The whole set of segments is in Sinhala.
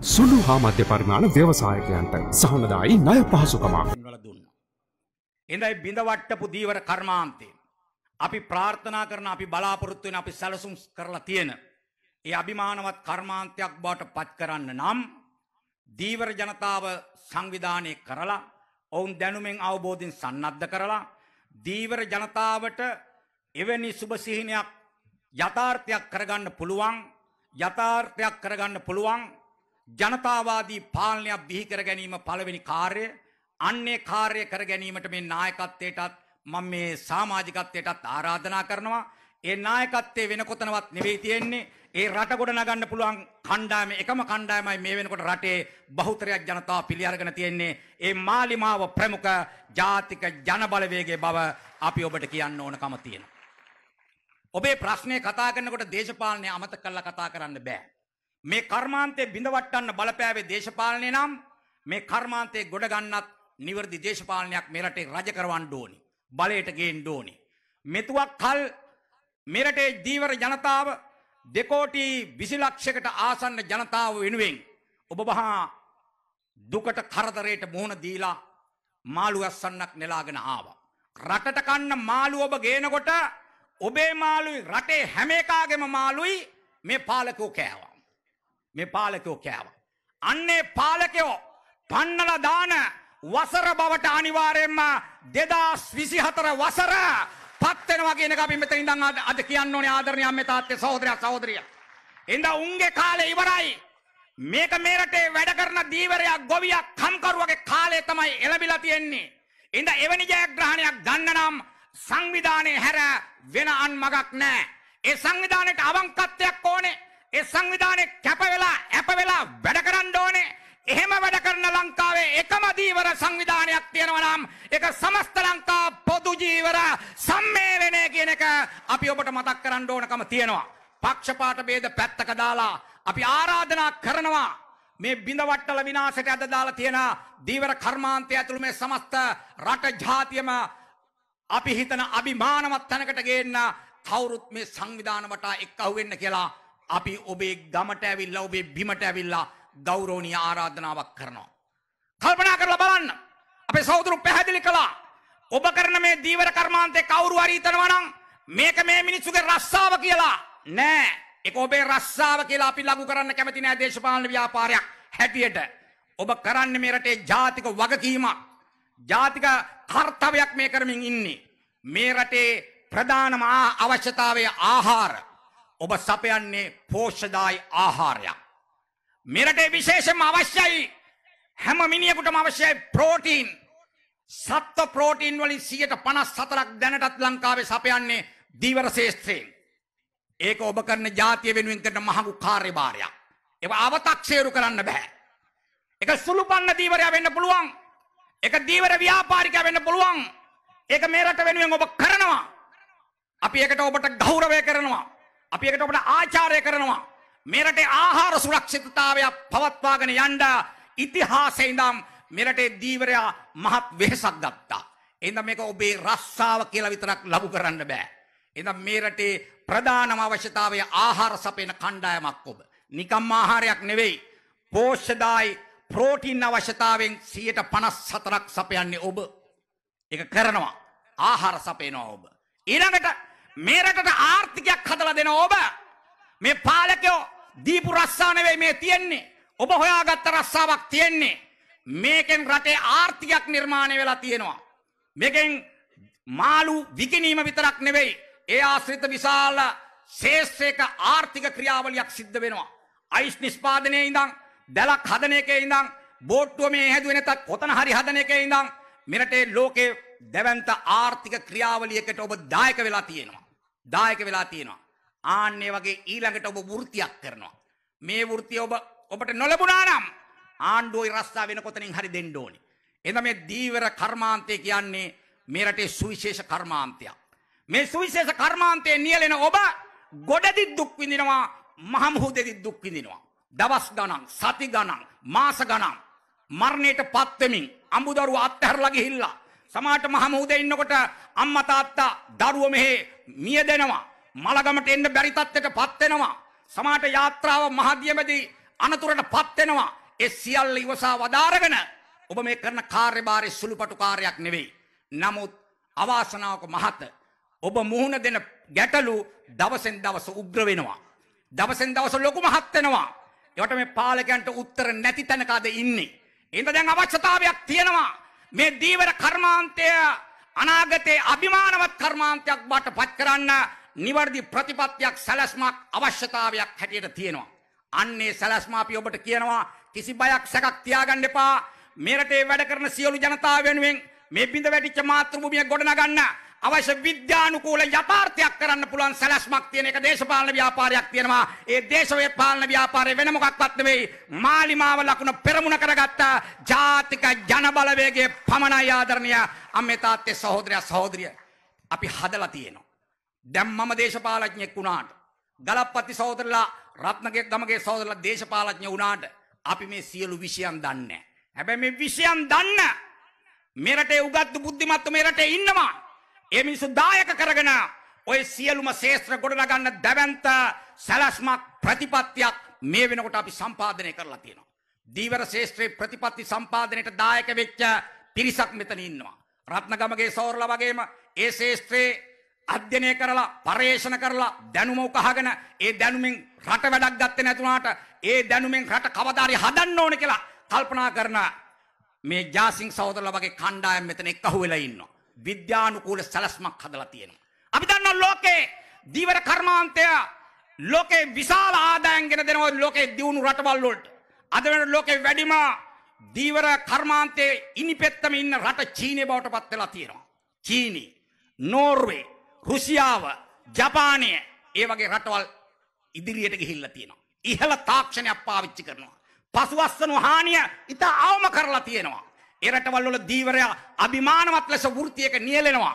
සුළු හා මධ්‍ය පරිමාණ ව්‍යවසායකයන්ට සහනදායි ණය පහසුකමක් දුන්නා. එඳයි බිඳවට්ටපු දීවර කර්මාන්තේ. අපි ප්‍රාර්ථනා කරන අපි බලාපොරොත්තු වෙන අපි සැලසුම් කරලා තියෙන ඒ අභිමානවත් කර්මාන්තයක් බවට පත් කරන්න නම් දීවර ජනතාව සංවිධානය කරලා ඔවුන් දැනුමෙන් අවබෝධින් සන්නද්ධ කරලා දීවර ජනතාවට එවැනි සුභසිහිනයක් යථාර්ථයක් කරගන්න පුළුවන් යථාර්ථයක් කරගන්න පුළුවන් ජනතාවාදී පාලනයක් බිහි කර ගැනීම පළවෙනි කාර්ය අන්නේ කාර්ය කර ගැනීමට මේ නායකත්වයටත් මම මේ සමාජිකත්වයටත් ආරාධනා කරනවා ඒ නායකත්වයේ වෙන කොතනවත් නෙවෙයි තියෙන්නේ ඒ රට ගොඩ නගන්න පුළුවන් කණ්ඩායම එකම කණ්ඩායමයි මේ වෙනකොට රටේ බහුතරයක් ජනතාව පිළි අරගෙන තියෙන්නේ ඒ මාලිමාව ප්‍රමුඛ ජාතික ජනබලවේගයේ බව අපි ඔබට කියන්න ඕනකම තියෙනවා ඔබේ ප්‍රශ්නේ කතා කරනකොට දේශපාලනය අමතක කරලා කතා කරන්න බෑ මේ කර්මාන්තය බිඳවට්ටන්න බලපෑවේ දේශපාලනය නම් මේ කර්මාන්තය ගොඩගන්නත් නිවැරදි දේශපාලනයක් මෙරටේ රජ කරවන්න ඕනි. බලයට ගේන්න ඕනි. මෙතුවක් කල් මෙරටේ දීවර ජනතාව දෙකෝටි 20 ලක්ෂයකට ආසන්න ජනතාව වෙනුවෙන් ඔබ වහා දුකට කරදරයට මුහුණ දීලා මාළු අස්සන්නක් නෙලාගෙන ආවා. රටට කන්න මාළු ඔබ ගේනකොට ඔබේ මාළුයි රටේ හැම එකාගේම මාළුයි මේ පාලකෝ කෑවා. මේ පාලකයෝ කෑවා. අන්නේ පාලකයෝ පන්නල දාන වසර බවට අනිවාරයෙන්ම දෙදස් විසිහතර වසර පත්වෙනවා කියන අපි මෙතන ඉඳන් අද කියන්න ඕනේ ආදරණීය අම්මේ තාත්තේ සහෝදරයා සහෝදරිය. ඉඳා උන්ගේ කාලේ ඉවරයි. මේක මේ රටේ වැඩ කරන දීවරයා ගොවියා කම්කරුවගේ කාලේ තමයි එළඹිලා තියෙන්නේ. ඉඳ එවැනි ජයග්‍රහණයක් ගන්න නම් සංවිධානයේ හැර වෙන අන් මගක් නැහැ. ඒ සංවිධානයේ අවංකත්වයක් ඕනේ. ඒ සංවිධානය කැප වෙලා ඇප වෙලා වැඩ කරන්න ඕනේ. එහෙම වැඩ කරන ලංකාවේ එකම දීවර සංවිධානයක් තියෙනවා නම් ඒක සමස්ත ලංකා පොදු ජීවර සම්මේලනය කියන එක අපි ඔබට මතක් කරන්න ඕනකම තියෙනවා. පක්ෂපාත ભેද පැත්තක දාලා අපි ආරාධනා කරනවා මේ බිඳවට්ටල විනාශයට අද දාලා තියෙන දීවර කර්මාන්තය ඇතුළු මේ සමස්ත රට ජාතියම අපි හිතන අභිමානවත් තැනකට ගේන්න කවුරුත් මේ සංවිධාන වටා එක්කහුවෙන්න කියලා අපි ඔබේ ගමට ඇවිල්ලා ඔබේ බිමට ඇවිල්ලා ගෞරෝණී ආරාධනාවක් කරනවා. කල්පනා කරලා බලන්න. අපේ සහෝදරු පැහැදිලි කළා. ඔබ කරන මේ දීවර කර්මාන්තේ කවුරු හරි හිතනවා නම් මේක මේ මිනිස්සුගේ රස්සාව කියලා. නෑ. ඒක ඔබේ රස්සාව කියලා අපි ලඟු කරන්න කැමති නෑ දේශපාලන ව්‍යාපාරයක් හැටියට. ඔබ කරන්නේ මේ රටේ ජාතික වගකීමක්. ජාතික කර්තව්‍යයක් මේ කරමින් ඉන්නේ. මේ රටේ ප්‍රධානම අවශ්‍යතාවය ආහාර ඔබ සපයන්නේ පෝෂ්‍යදායි ආහාරයක්. මෙරටේ විශේෂම අවශ්‍යයි හැම මිනිියකුටම අවශ්‍යයි ප්‍රෝටීන් සත්ව ප්‍රෝටීන් වලින් සියට පනස් සතරක් දැනටත් ලංකාවේ සපයන්නේ දීවර ශේෂත්‍රයෙන්. ඒක ඔබ කරන ජාතිය වෙනුවෙන් කරන මහඟු කාර්යභාරයක්. ඒව අවතක්සේරු කරන්න බෑ. එක සුළුපන්න දීවරයා වෙන්න පුළුවන්. එක දීවර ව්‍යාපාරිකයා වෙන්න පුළුවන්. ඒක මේ රට වෙනුවෙන් ඔබ කරනවා. අපි ඒකට ඔබට ගෞරවය කරනවා. අපි එකට ඔබට ආචාරය කරනවා. මෙරටේ ආහාර සුරක්ෂිතතාවයක් පවත්වාගෙන යන්න ඉතිහාසයේ ඉඳන් මෙරටේ දීවරයා මහත් වෙහෙසක් ගත්තා. එහෙනම් මේක ඔබේ රස්සාව කියලා විතරක් ලබු කරන්න බෑ. එහෙනම් මේ රටේ ප්‍රධානම අවශ්‍යතාවය ආහාර සපයන කණ්ඩායමක් ඔබ. නිකම් ආහාරයක් නෙවෙයි. පෝෂ්‍යදායි ප්‍රෝටීන් අවශ්‍යතාවෙන් 54ක් සපයන්නේ ඔබ. ඒක කරනවා. ආහාර සපයනවා ඔබ. ඊළඟට මේ රටට ආර්ථිකයක් හදලා දෙන ඔබ මේ පාලකයෝ දීපු රස්සා නෙවෙයි මේ තියෙන්නේ. ඔබ හොයාගත්ත රස්සාවක් තියෙන්නේ. මේකෙන් රටේ ආර්ථිකයක් නිර්මාණය වෙලා තියෙනවා. මේකෙන් මාළු විකිනීම විතරක් නෙවෙයි. ඒ ආශ්‍රිත විශාල ශේෂ්ත්‍රයක ආර්ථික ක්‍රියාවලියක් සිද්ධ වෙනවා. අයිස් නිෂ්පාදනයේ ඉඳන් දැලක් හදන එකේ ඉඳන් බෝට්ටුව මේ හැදුවේ නැතත් කොතන හරි හදන එකේ ඉඳන් මෙරටේ ලෝකේ දැවන්ත ආර්ථික ක්‍රියාවලියකට ඔබ දායක වෙලා තියෙනවා. දායක වෙලා තියෙනවා. ආන්නේ වගේ ඊළඟට ඔබ වෘත්තියක් කරනවා. මේ වෘත්තිය ඔබ ඔබට නොලැබුණා නම් ආණ්ඩුවේ රස්සා වෙන කොතනින් හරි දෙන්න ඕනේ. එඳ මේ දීවර කර්මාන්තය කියන්නේ මේ රටේ සුවිශේෂ කර්මාන්තයක්. මේ සුවිශේෂ කර්මාන්තයේ නියැලෙන ඔබ ගොඩදි දුක් විඳිනවා, මහමුහුදෙදි දුක් විඳිනවා. දවස් ගණන්, සති ගණන්, මාස ගණන් මරණයට පත් වෙමින් අඹදරුව අත්හැරලා ගිහිල්ලා සමාට මහමුහුද ඉන්නකොට අම්මා තාත්තා දරුව මෙහෙ මිය දෙනවා. මලගමට එන්න බැරි තත්ත්වයට පත් වෙනවා. සමාට යාත්‍රාව මහදියමදී අනතුරට පත් වෙනවා. ඒ සියල්ල ඉවසා වදාරගෙන ඔබ මේ කරන කාර්යභාරයේ සුළුපටු කාර්යයක් නෙවෙයි. නමුත් අවාසනාවක මහත ඔබ මුහුණ දෙන ගැටලු දවසෙන් දවස උග්‍ර වෙනවා. දවසෙන් දවස ලොකු මහත් වෙනවා. ඒවට මේ පාලකයන්ට උත්තර නැති තැනක අද ඉන්නේ. එහෙනම් දැන් අවශ්‍යතාවයක් තියෙනවා. මේ දීවර කර්මාන්තය අනාගතයේ අභිමානවත් කර්මාන්තයක් බවට පත් කරන්න නිවර්දි ප්‍රතිපත්තියක් සැලැස්මක් අවශ්‍යතාවයක් හැටියට තියෙනවා. අන්නේ සැලැස්ම අපි ඔබට කියනවා කිසි බයක් සැකක් තියාගන්න එපා. මේ රටේ වැඩ කරන සියලු ජනතාව වෙනුවෙන් මේ බිඳ වැටිච්ච මාතෘභූමිය ගොඩනගන්න අවශ්‍ය විද්‍යානුකූල යථාර්ථයක් කරන්න පුළුවන් සැලැස්මක් තියෙන එක දේශපාලන ව්‍යාපාරයක් තියෙනවා. ඒ දේශවේ පාලන ව්‍යාපාරේ වෙන මොකක්වත් නෙවෙයි. මාලිමාව ලකුණ පෙරමුණ කරගත්ත ජාතික ජනබලවේගයේ පමණයි ආදරණීය අම්මේ තාත්තේ සහෝදරයා සහෝදරිය. අපි හදලා තියෙනවා. දැන් මම දේශපාලඥයෙක් වුණාට ගලප්පති සහෝදරලා රත්නගේ ගමගේ සහෝදරලා දේශපාලඥ වුණාට අපි මේ සියලු විෂයන් දන්නේ නැහැ. හැබැයි මේ විෂයන් දන්න මෙරටේ උගත්තු බුද්ධිමත්තු මෙරටේ ඉන්නවා. ඒ මිනිස්සු දායක කරගෙන ඔය සියලුම ශේත්‍ර ගොඩනගන්න දැවැන්ත සැලැස්මක් ප්‍රතිපත්තියක් මේ වෙනකොට අපි සම්පාදනය කරලා තියෙනවා. දීවර ශේෂ්ත්‍රයේ ප්‍රතිපත්ති සම්පාදනයට දායක වෙච්ච පිරිසක් මෙතන ඉන්නවා. රත්නගමගේ සෝරලා වගේම ඒ ශේෂ්ත්‍රයේ අධ්‍යයනය කරලා පර්යේෂණ කරලා දැනුම උකහාගෙන ඒ දැනුමින් රට වැඩක් ගත්තේ නැතුණාට ඒ දැනුමින් රට කවදාරි හදන්න ඕනේ කියලා කල්පනා කරන මේ ජාසින් සහෝදරලා වගේ කණ්ඩායම් මෙතන එක්කහුවෙලා ඉන්නවා. විද්‍යානුකූල සැලැස්මක් හදලා තියෙනවා. අපි දන්නවා ලෝකේ දීවර කර්මාන්තය ලෝකේ විශාල ආදායම් ගෙන දෙනවා ලෝකේ දියුණු රටවල් වලට. අද වෙන ලෝකේ වැඩිම දීවර කර්මාන්තයේ ඉනිපෙත්තම ඉන්න රට චීනේ බවට පත් වෙලා තියෙනවා. චීනි, නෝර්වේ, රුසියාව, ජපානය ඒ වගේ රටවල් ඉදිරියට ගිහිල්ලා තියෙනවා. ඉහළ තාක්ෂණයක් පාවිච්චි කරනවා. පසුවස්සන හානිය ඉතා අවම කරලා තියෙනවා. ඒ රටවල් වල දීවරයා අභිමානවත් ලෙස වෘත්තියක නියැලෙනවා.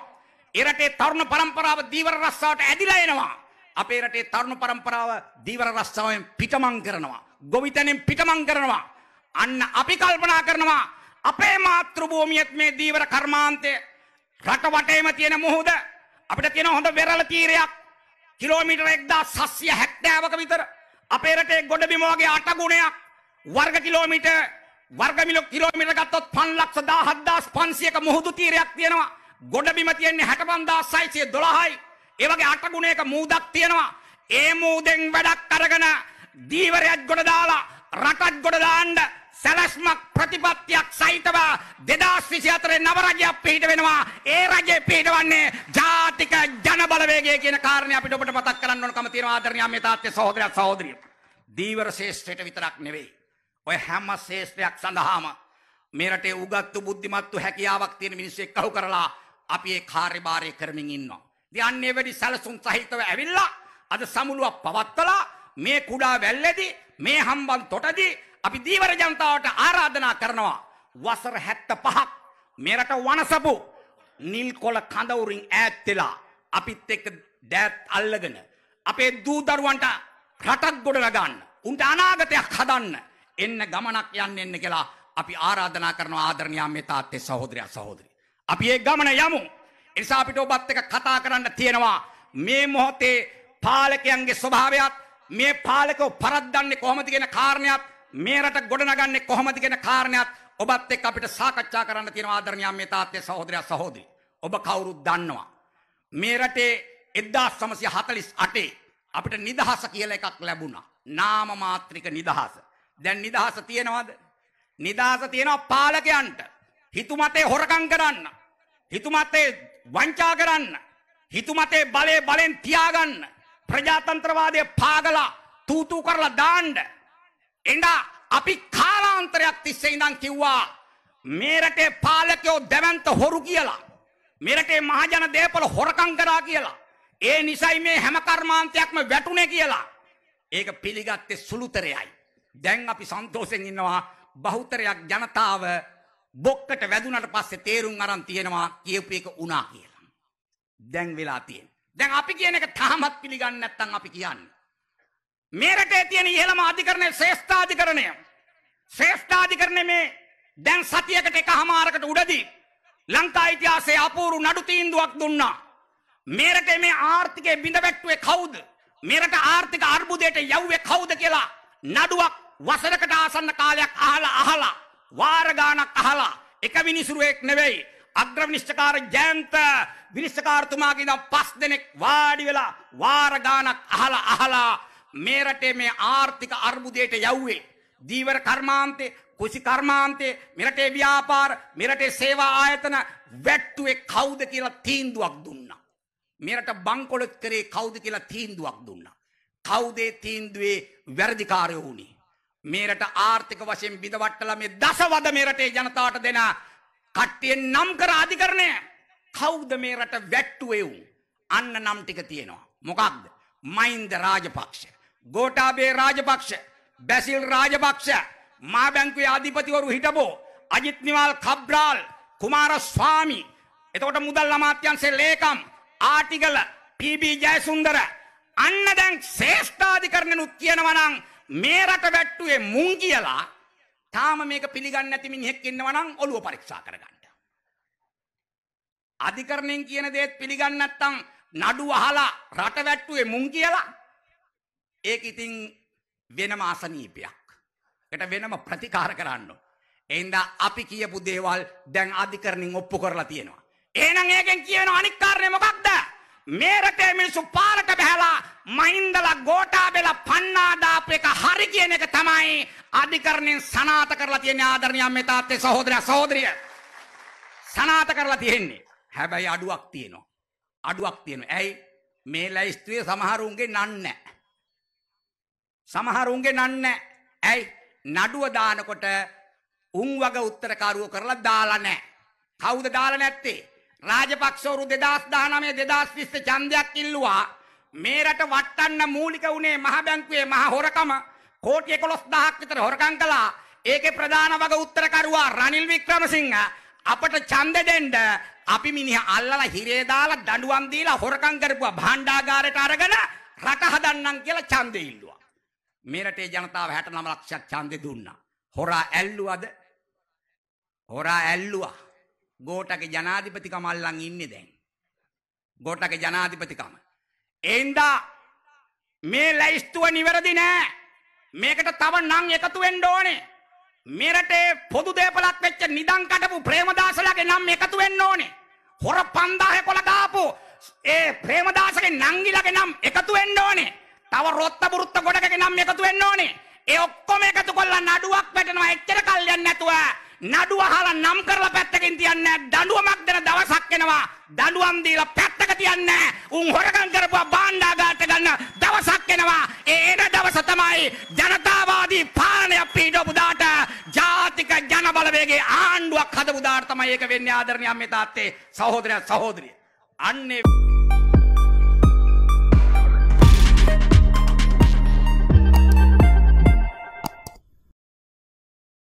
ඒ රටේ තරුණ පරම්පරාව දීවර රස්සාවට ඇදිලා එනවා. අපේ රටේ තරුණ පරම්පරාව දීවර රස්සාවෙන් පිටමං කරනවා. ගොවිතැනෙන් පිටමං කරනවා. අන්න අපි කල්පනා කරනවා අපේ මාතෘභූමියත් මේ දීවර කර්මාන්තය රට වටේම තියෙන මුහුද අපිට තියෙන හොඳ වෙරළ තීරයක් කිලෝමීටර් 1670ක විතර අපේ රටේ ගොඩබිම වගේ අට ගුණයක් වර්ග කිලෝමීටර් වර්ගමිලෝ කිලෝමීටර් ගත්තොත් 517500ක මුහුදු තීරයක් තියෙනවා. ගොඩබිම තියෙන්නේ 65612යි. ඒ වගේ අට ගුණයක මූදක් තියෙනවා. ඒ මූදෙන් වැඩක් අරගෙන දීවරයක් ගොඩ දාලා රටක් ගොඩ දාන්න සැලැස්මක් ප්‍රතිපත්තියක් සහිතව 2024 නව රජයක් පිහිට වෙනවා. ඒ රජය පිහිටවන්නේ ජාතික ජන බලවේගය කියන කාරණේ අපිට ඔබට මතක් කරන්න ඕනකම තියෙනවා ආදරණීය මේ තාත්තේ සහෝදරයා සහෝදරියෝ. දීවර ශ්‍රේෂ්ඨයට විතරක් නෙවෙයි ඔය හැම ශේෂ්ත්‍රයක් සඳහාම මේ රටේ උගත්තු බුද්ධිමත්තු හැකියාවක් තියෙන මිනිස්සු එක්කහු කරලා අපි ඒ කාර්යභාරය කරමින් ඉන්නවා. දියන්නේ වැඩි සැලසුම් සහිතව ඇවිල්ලා අද සමුළුවක් පවත්තලා මේ කුඩා වැල්ලේදී මේ හම්බන් තොටදී අපි දීවර ජනතාවට ආරාධනා කරනවා වසර 75ක් මේ රට වනසපු නිල් කොළ කඳ උරින් ඈත් වෙලා අපිත් එක්ක දෑත් අල්ලගෙන අපේ දූ දරුවන්ට රටක් ගොඩනගන්න උන්ට අනාගතයක් හදන්න එන්න ගමනක් යන්න එන්න කියලා අපි ආරාධනා කරන ආදරණයා මේ තාත්තේ සහෝදරයා සහෝදරි. අපි ඒ ගමන යමු. එනිසා අපිට ඔබත් එක කතා කරන්න තියෙනවා මේ මොහොතේ පාලකයන්ගේ ස්වභාවයත් මේ පාලකව පරද්දන්නේ කොහොමද කියන කාරණයක් මේ රට ගොඩනගන්නේ කොහොමද කියන කාරණයක් ඔබත් එක්ක අපිට සාකච්ඡා කරන්න තියෙනවා ආදරණීය මේ තාත්තේ සහෝදරයා සහෝදරි. ඔබ කවුරුත් දන්නවා. මේ රටේ 1948 අපිට නිදහස කියලා එකක් ලැබුණා. නාම මාත්‍රික නිදහස. දැන් නිදහස තියෙනවද? නිදහස තියෙනවා පාලකයන්ට. හිතුමතේ හොරකම් කරන්න. හිතුමතේ වංචා කරන්න. හිතුමතේ බලේ බලෙන් තියාගන්න. ප්‍රජාතන්ත්‍රවාදය පාගලා තූතු කරලා දාන්න. එඳා අපි කාලාන්තරයක් තිස්සේ ඉඳන් කිව්වා මේ රටේ පාලකයෝ දැවැන්ත හොරු කියලා. මේ රටේ මහජන දේපල හොරකම් කරා කියලා. ඒ නිසයි මේ හැම කර්මාන්තයක්ම වැටුනේ කියලා. ඒක පිළිගත්තේ සුළුතරයයි. දැන් අපි සන්තෝෂෙන් ඉන්නවා බහුතරයක් ජනතාව බොක්කට වැදුනට පස්සේ තේරුම් අරන් තියෙනවා කියපු එක වුණා කියලා. දැන් වෙලා තියෙන. දැන් අපි කියන එක තාමත් පිළිගන්නේ නැත්නම් අපි කියන්නේ. මේ රටේ තියෙන ඉහළම අධිකරණය ශ්‍රේෂ්ඨාධිකරණය. ශ්‍රේෂ්ඨාධිකරණය මේ දැන් සතියකට එකහමාරකට උඩදී ලංකා ඉතිහාසයේ අපූරු නඩු තීන්දුවක් දුන්නා. මේ රටේ මේ ආර්ථිකය බිඳ වැට්ටුවේ කවුද? මේ රට ආර්ථික අර්බුදයට යව්වේ කවුද කියලා නඩුවක් වසරකට ආසන්න කාලයක් අහලා අහලා වාර ගාණක් අහලා එක විනිසුරුවෙක් නෙවෙයි අග්‍ර විනිශ්චකාර ජයන්ත විනිශ්චකාරතුමාගේ ඉඳන් පස් දෙනෙක් වාඩි වෙලා වාර ගාණක් අහලා අහලා මේ රටේ මේ ආර්ථික අර්බුදයට යව්වේ දීවර කර්මාන්තේ කුසි කර්මාන්තේ මෙරටේ ව්‍යාපාර මෙරටේ සේවා ආයතන වැට්ටුවේ කවුද කියලා තීන්දුවක් දුන්නා මෙරට බංකොලොත් කරේ කවුද කියලා තීන්දුවක් දුන්නා කවුදේ තීන්දුවේ වැරදිකාරයෝ වුණේ මේරට ආර්ථික වශයෙන් බිඳවට්ටලා මේ දසවද මේ රටේ ජනතාවට දෙන කට්ටියෙන් නම් කර අධිකරණය කවුද මේ රට වැට්ටුවේ උන් අන්න නම් ටික තියෙනවා මොකක්ද මහින්ද රාජපක්ෂ ගෝඨාභය රාජපක්ෂ බැසිල් රාජපක්ෂ මා බැංකුවේ අධිපතිවරු හිටපෝ අජිත් නිවාල් කබ්‍රාල් කුමාරස්වාමි එතකොට මුදල් අමාත්‍යංශේ ලේකම් ආටිගල පීබී ජයසුන්දර අන්න දැන් ශ්‍රේෂ්ඨාධිකරණනුත් කියනවා නම් මේ රට වැට්ටුවේ මුන් කියලා තාම මේක පිළිගන්න ඇති මිනිහෙක් ඉන්නවනම් ඔළුව පරීක්ෂා කරගන්න. අධිකරණයෙන් කියන දේත් පිළිගන්න නැත්තම් නඩු අහලා රට වැට්ටුවේ මුන් කියලා ඒක ඉතින් වෙනම අසනීපයක්. ඒකට වෙනම ප්‍රතිකාර කරන්න. එහෙනම් අපි කියපු දේවල් දැන් අධිකරණෙන් ඔප්පු කරලා තියෙනවා. එහෙනම් ඒකෙන් කියන අනික් කාරණේ මොකක්ද? මේ රටේ මිනිස්සු පාරට බහැලා මහින්දලා ගෝඨාභයලා පන්නා දාපු එක හරි කියන එක තමයි අධිකරණයෙන් සනාත කරලා තියෙන ආදරණීය මේ තාත්තේ සහෝදරයා සහෝදරිය සනාත කරලා තියෙන්නේ හැබැයි අඩුවක් තියෙනවා අඩුවක් තියෙනවා ඇයි මේ ලැයිස්තුවේ සමහරුන්ගේ නන් නැහැ සමහරුන්ගේ නන් නැහැ ඇයි නඩුව දානකොට උන් වගේ උත්තරකාරයෝ කරලා දාලා නැහැ කවුද දාලා නැත්තේ රාජපක්ෂවරු 2019 2020 ඡන්දයක් ඉල්ලුවා. මේ රට වටන්න මූලික වුණේ මහ බැංකුවේ මහ හොරකම කෝටි 11000ක් විතර හොරකම් කළා. ඒකේ ප්‍රධාන වග උත්තරකරුවා රනිල් වික්‍රමසිංහ අපට ඡන්ද දෙන්න අපි මිනිහ අල්ලලා හිරේ දාලා දඬුවම් දීලා හොරකම් කරපුවා භාණ්ඩාගාරයට අරගෙන රට හදන්නම් කියලා ඡන්දෙ ඉල්ලුවා. මේ රටේ ජනතාව 69 ලක්ෂයක් ඡන්දෙ දුන්නා. හොරා ඇල්ලුවද? හොරා ඇල්ලුවා. ගෝටක ජනාධිපතිකම අල්ලන් ඉන්නේ දැන්. ගෝටක ජනාධිපතිකම. එන්දා මේ ලැයිස්තුව නිවැරදි නෑ. මේකට තව නම් එකතු වෙන්න ඕනේ. මෙරටේ පොදු දේපලක් වෙච්ච නිදන් කටපු ප්‍රේමදාසලගේ නම් එකතු වෙන්න ඕනේ. හොර 5000 කොල ගාපු ඒ ප්‍රේමදාසගේ නංගිලගේ නම් එකතු වෙන්න ඕනේ. තව රොත්ත බුරුත්ත ගොඩකගේ නම් එකතු වෙන්න ඕනේ. ඒ ඔක්කොම එකතු කරලා නඩුවක් වැටෙනවා එච්චර කල් යන්නේ නැතුව. නඩුව අහලා නම් කරලා පැත්තකින් තියන්නේ දඬුවමක් දෙන දවසක් එනවා. දඬුවම් දීලා පැත්තක තියන්නේ උන් හොරකම් කරපුවා භාණ්ඩාගාරට ගන්න දවසක් එනවා. ඒ එන දවස තමයි ජනතාවාදී පාලනය පිටවපු දාට ජාතික ජන බලවේගයේ ආණ්ඩුවක් හදපු දාට තමයි ඒක වෙන්නේ ආදරණීය අම්මේ තාත්තේ සහෝදරයා සහෝදරිය. අන්නේ